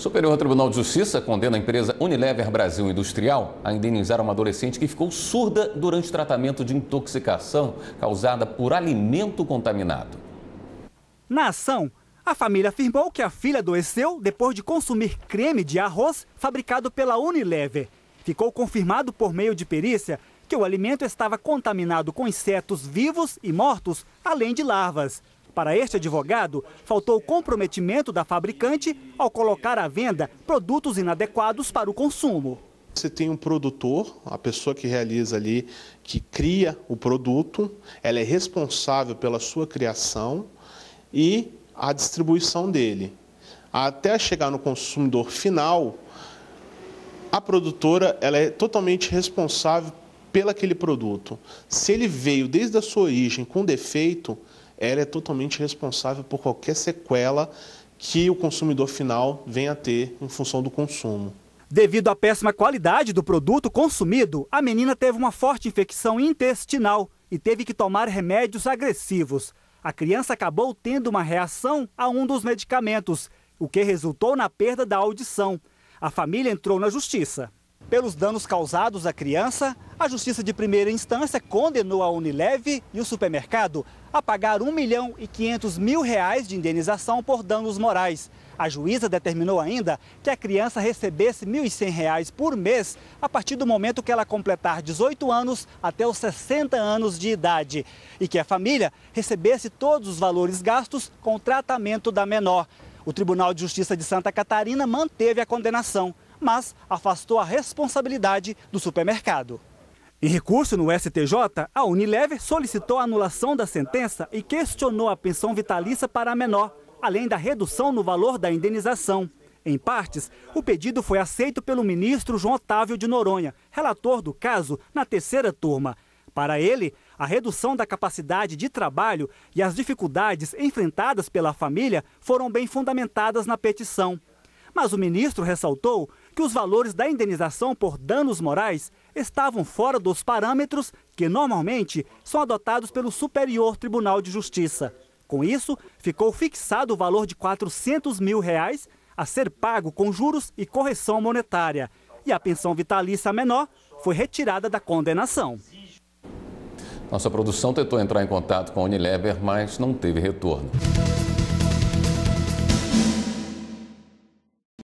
Superior Tribunal de Justiça condena a empresa Unilever Brasil Industrial a indenizar uma adolescente que ficou surda durante tratamento de intoxicação causada por alimento contaminado. Na ação, a família afirmou que a filha adoeceu depois de consumir creme de arroz fabricado pela Unilever. Ficou confirmado por meio de perícia que o alimento estava contaminado com insetos vivos e mortos, além de larvas. Para este advogado, faltou o comprometimento da fabricante ao colocar à venda produtos inadequados para o consumo. Você tem um produtor, a pessoa que realiza ali, que cria o produto, ela é responsável pela sua criação e a distribuição dele. Até chegar no consumidor final, a produtora ela é totalmente responsável pelo aquele produto. Se ele veio desde a sua origem com defeito, ela é totalmente responsável por qualquer sequela que o consumidor final venha a ter em função do consumo. Devido à péssima qualidade do produto consumido, a menina teve uma forte infecção intestinal e teve que tomar remédios agressivos. A criança acabou tendo uma reação a um dos medicamentos, o que resultou na perda da audição. A família entrou na justiça. Pelos danos causados à criança, a Justiça de Primeira Instância condenou a Unileve e o supermercado a pagar 1 milhão e 500 mil reais de indenização por danos morais. A juíza determinou ainda que a criança recebesse R$ 1.100 por mês a partir do momento que ela completar 18 anos até os 60 anos de idade e que a família recebesse todos os valores gastos com o tratamento da menor. O Tribunal de Justiça de Santa Catarina manteve a condenação mas afastou a responsabilidade do supermercado. Em recurso no STJ, a Unilever solicitou a anulação da sentença e questionou a pensão vitalícia para a menor, além da redução no valor da indenização. Em partes, o pedido foi aceito pelo ministro João Otávio de Noronha, relator do caso na terceira turma. Para ele, a redução da capacidade de trabalho e as dificuldades enfrentadas pela família foram bem fundamentadas na petição. Mas o ministro ressaltou que os valores da indenização por danos morais estavam fora dos parâmetros que normalmente são adotados pelo Superior Tribunal de Justiça. Com isso, ficou fixado o valor de 400 mil reais a ser pago com juros e correção monetária. E a pensão vitalícia menor foi retirada da condenação. Nossa produção tentou entrar em contato com a Unilever, mas não teve retorno.